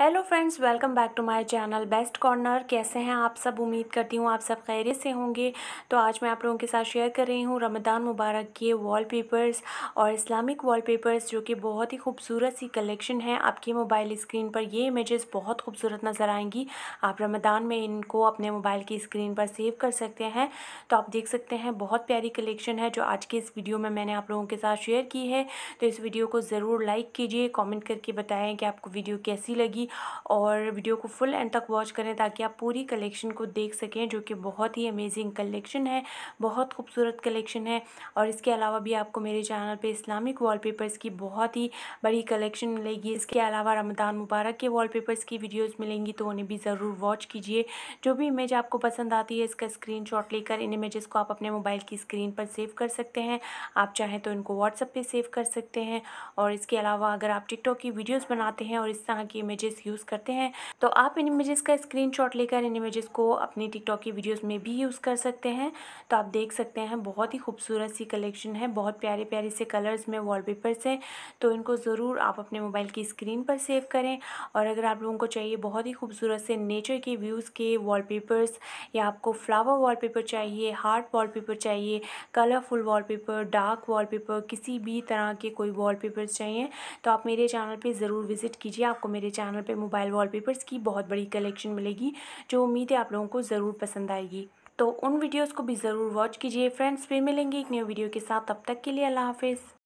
hello friends welcome back to my channel best corner कैसे हैं आप सब उम्मीद करती हूँ आप सब खैरियत से होंगे तो आज मैं आप लोगों के साथ शेयर कर रही हूँ रमदान मुबारक के वॉलपेपर्स और इस्लामिक वॉलपेपर्स जो कि बहुत ही खूबसूरत सी कलेक्शन है आपकी मोबाइल स्क्रीन पर ये इमेजेस बहुत खूबसूरत नज़र आएंगी आप रमदान में इनको अपने मोबाइल की स्क्रीन पर सेव कर सकते हैं तो आप देख सकते हैं बहुत प्यारी कलेक्शन है जो आज की इस वीडियो में मैंने आप लोगों के साथ शेयर की है तो इस वीडियो को ज़रूर लाइक कीजिए कॉमेंट करके बताएँ कि आपको वीडियो कैसी लगी और वीडियो को फुल एंड तक वॉच करें ताकि आप पूरी कलेक्शन को देख सकें जो कि बहुत ही अमेजिंग कलेक्शन है बहुत खूबसूरत कलेक्शन है और इसके अलावा भी आपको मेरे चैनल पर इस्लामिक वाल की बहुत ही बड़ी कलेक्शन मिलेगी इसके अलावा रमदान मुबारक के वाल की वीडियोज़ मिलेंगी तो उन्हें भी ज़रूर वॉच कीजिए जो भी इमेज आपको पसंद आती है इसका स्क्रीन लेकर इन इमेजेस को आप अपने मोबाइल की स्क्रीन पर सेव कर सकते हैं आप चाहें तो इनको व्हाट्सअप पर सेव कर सकते हैं और इसके अलावा अगर आप टिकटॉक की वीडियोज़ बनाते हैं और इस तरह की इमेजेस इमेजेस यूज़ करते हैं तो आप इन इमेजेस का स्क्रीनशॉट लेकर इन इमेजेस को अपनी टिकटॉक की वीडियोस में भी यूज़ कर सकते हैं तो आप देख सकते हैं बहुत ही खूबसूरत सी कलेक्शन है बहुत प्यारे प्यारे से कलर्स में पेपर्स हैं तो इनको ज़रूर आप अपने मोबाइल की स्क्रीन पर सेव करें और अगर आप लोगों को चाहिए बहुत ही खूबसूरत से नेचर के व्यूज़ के पेपर्स या आपको फ्लावर पेपर चाहिए हार्ट पेपर चाहिए कलरफुल पेपर डार्क पेपर किसी भी तरह के कोई पेपर्स चाहिए तो आप मेरे चैनल पे ज़रूर विज़िट कीजिए आपको मेरे चैनल पे मोबाइल वॉलपेपर्स की बहुत बड़ी कलेक्शन मिलेगी जो उम्मीद है आप लोगों को ज़रूर पसंद आएगी तो उन वीडियोस को भी ज़रूर वॉच कीजिए फ्रेंड्स फिर मिलेंगे एक न्यू वीडियो के साथ तब तक के लिए अल्लाह हाफिज़